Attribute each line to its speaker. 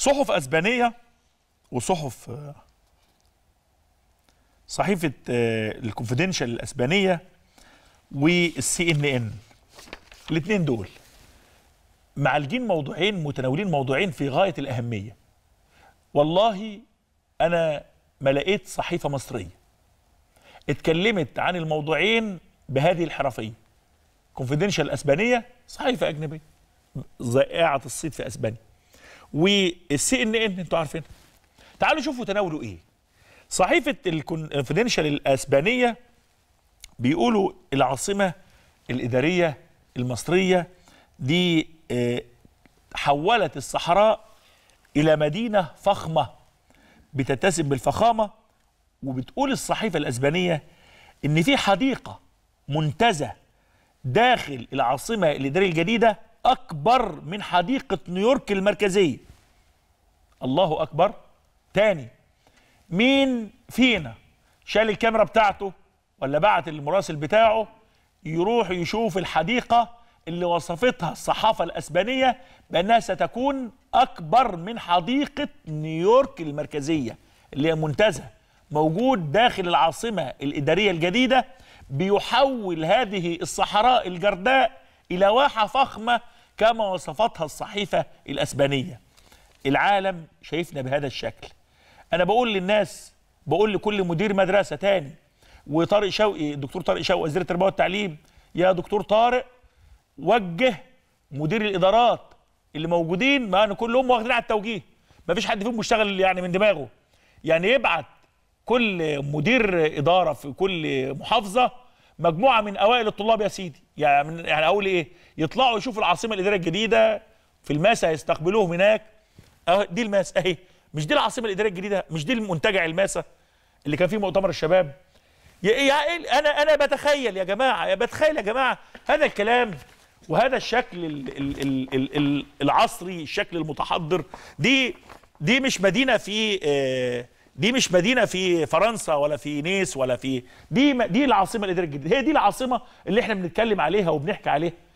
Speaker 1: صحف اسبانيه وصحف آه، صحيفه آه، الكونفدينشال الاسبانيه والسي ان ان الاثنين دول معالجين موضوعين متناولين موضوعين في غايه الاهميه والله انا ما لقيت صحيفه مصريه اتكلمت عن الموضوعين بهذه الحرفيه كونفدينشال اسبانيه صحيفه اجنبيه ذائعه الصيد في اسبانيا والسي ان ان انتوا عارفين تعالوا شوفوا تناولوا ايه صحيفه الكونفيدنشال الاسبانيه بيقولوا العاصمه الاداريه المصريه دي آه، حولت الصحراء الى مدينه فخمه بتتسم بالفخامه وبتقول الصحيفه الاسبانيه ان في حديقه منتزه داخل العاصمه الاداريه الجديده اكبر من حديقه نيويورك المركزيه الله أكبر تاني مين فينا شال الكاميرا بتاعته ولا بعت المراسل بتاعه يروح يشوف الحديقة اللي وصفتها الصحافة الأسبانية بأنها ستكون أكبر من حديقة نيويورك المركزية اللي هي منتزه موجود داخل العاصمة الإدارية الجديدة بيحول هذه الصحراء الجرداء إلى واحة فخمة كما وصفتها الصحيفة الأسبانية العالم شايفنا بهذا الشكل انا بقول للناس بقول لكل مدير مدرسه تاني وطارق شوقي الدكتور طارق شوقي وزير التربيه والتعليم يا دكتور طارق وجه مدير الادارات اللي موجودين ما انا كلهم واخدين على التوجيه ما فيش حد فيهم بيشتغل يعني من دماغه يعني يبعت كل مدير اداره في كل محافظه مجموعه من اوائل الطلاب يا سيدي يعني يعني اقول ايه يطلعوا يشوفوا العاصمه الاداريه الجديده في المساء يستقبلوهم هناك اه دي الماس اهي مش دي العاصمه الاداريه الجديده مش دي المنتجع الماسه اللي كان فيه مؤتمر الشباب يا يا انا انا بتخيل يا جماعه يا بتخيل يا جماعه هذا الكلام وهذا الشكل الـ الـ الـ الـ الـ العصري الشكل المتحضر دي دي مش مدينه في آه، دي مش مدينه في فرنسا ولا في نيس ولا في دي دي العاصمه الاداريه الجديده هي دي العاصمه اللي احنا بنتكلم عليها وبنحكي عليها